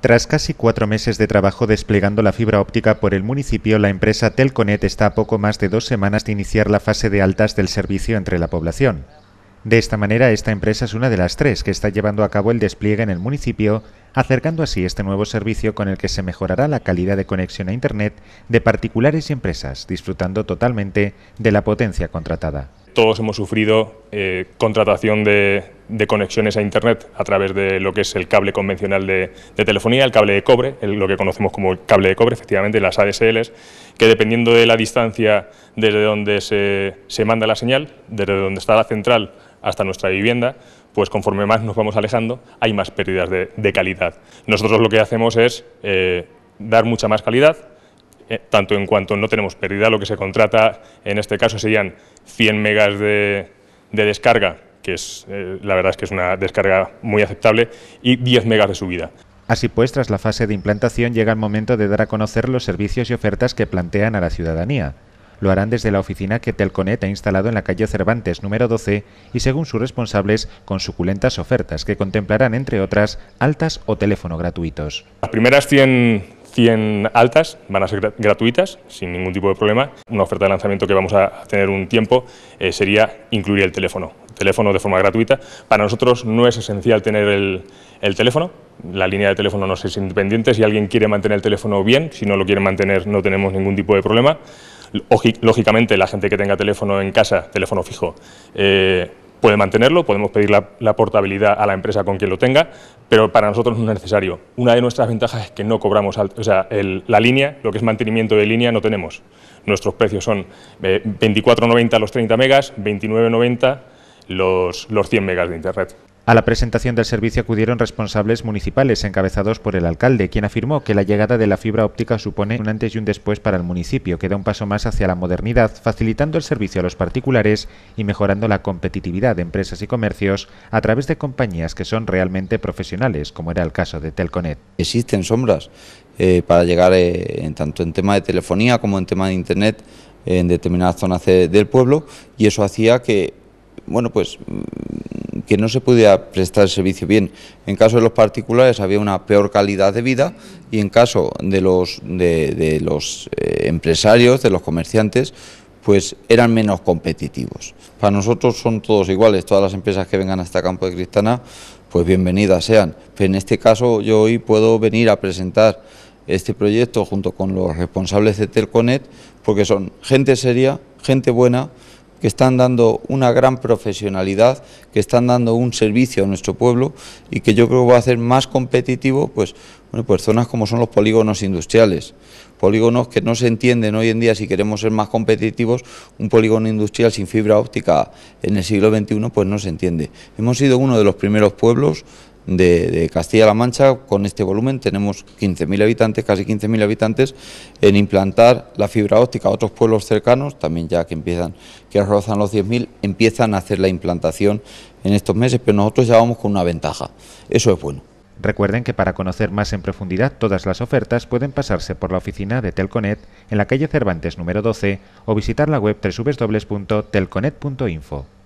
Tras casi cuatro meses de trabajo desplegando la fibra óptica por el municipio, la empresa Telconet está a poco más de dos semanas de iniciar la fase de altas del servicio entre la población. De esta manera, esta empresa es una de las tres que está llevando a cabo el despliegue en el municipio, acercando así este nuevo servicio con el que se mejorará la calidad de conexión a Internet de particulares y empresas, disfrutando totalmente de la potencia contratada. Todos hemos sufrido eh, contratación de, de conexiones a Internet a través de lo que es el cable convencional de, telefonía, el cable de cobre, lo que conocemos como el cable de cobre, efectivamente, las ADSLs, que dependiendo de la distancia desde donde se, manda la señal, desde donde está la central hasta nuestra vivienda, pues conforme más nos vamos alejando, hay más pérdidas de, calidad. Nosotros lo que hacemos es eh, dar mucha más calidad, eh, tanto en cuanto no tenemos pérdida, lo que se contrata en este caso serían 100 megas de descarga que es, eh, la verdad es que es una descarga muy aceptable, y 10 megas de subida. Así pues, tras la fase de implantación llega el momento de dar a conocer los servicios y ofertas que plantean a la ciudadanía. Lo harán desde la oficina que Telconet ha instalado en la calle Cervantes número 12 y según sus responsables con suculentas ofertas que contemplarán entre otras altas o teléfono gratuitos. Las primeras 100, altas van a ser gratuitas sin ningún tipo de problema. Una oferta de lanzamiento que vamos a tener un tiempo eh, sería incluir el teléfono teléfono de forma gratuita. Para nosotros no es esencial tener el, teléfono, la línea de teléfono no es independiente, si alguien quiere mantener el teléfono bien, si no lo quiere mantener no tenemos ningún tipo de problema. Lógicamente la gente que tenga teléfono en casa, teléfono fijo, eh, puede mantenerlo, podemos pedir la, portabilidad a la empresa con quien lo tenga, pero para nosotros no es necesario. Una de nuestras ventajas es que no cobramos, o sea, la línea, lo que es mantenimiento de línea no tenemos. Nuestros precios son 24,90 eh, a los 30 megas, 29,90 los, 100 megas de Internet. A la presentación del servicio acudieron responsables municipales encabezados por el alcalde, quien afirmó que la llegada de la fibra óptica supone un antes y un después para el municipio, que da un paso más hacia la modernidad, facilitando el servicio a los particulares y mejorando la competitividad de empresas y comercios a través de compañías que son realmente profesionales, como era el caso de Telconet. Existen sombras eh, para llegar eh, en tanto en tema de telefonía como en tema de Internet en determinadas zonas del pueblo y eso hacía que bueno, pues mm, que no se podía prestar el servicio bien. En caso de los particulares había una peor calidad de vida y en caso de los, de, los eh, empresarios, de los comerciantes, pues eran menos competitivos. Para nosotros son todos iguales, todas las empresas que vengan a este campo de Cristana, pues bienvenidas sean. Pero en este caso yo hoy puedo venir a presentar este proyecto junto con los responsables de Telconet, porque son gente seria, gente buena, que están dando una gran profesionalidad, que están dando un servicio a nuestro pueblo y que yo creo que va a hacer más competitivo pues, bueno, pues zonas como son los polígonos industriales. Polígonos que no se entienden hoy en día si queremos ser más competitivos, un polígono industrial sin fibra óptica en el siglo XXI pues no se entiende. Hemos sido uno de los primeros pueblos de, Castilla-La Mancha, con este volumen tenemos 15.000 habitantes, casi 15.000 habitantes, en implantar la fibra óptica a otros pueblos cercanos, también ya que empiezan, que rozan los 10.000, empiezan a hacer la implantación en estos meses, pero nosotros ya vamos con una ventaja. Eso es bueno. Recuerden que para conocer más en profundidad todas las ofertas pueden pasarse por la oficina de Telconet en la calle Cervantes número 12 o visitar la web www.telconet.info.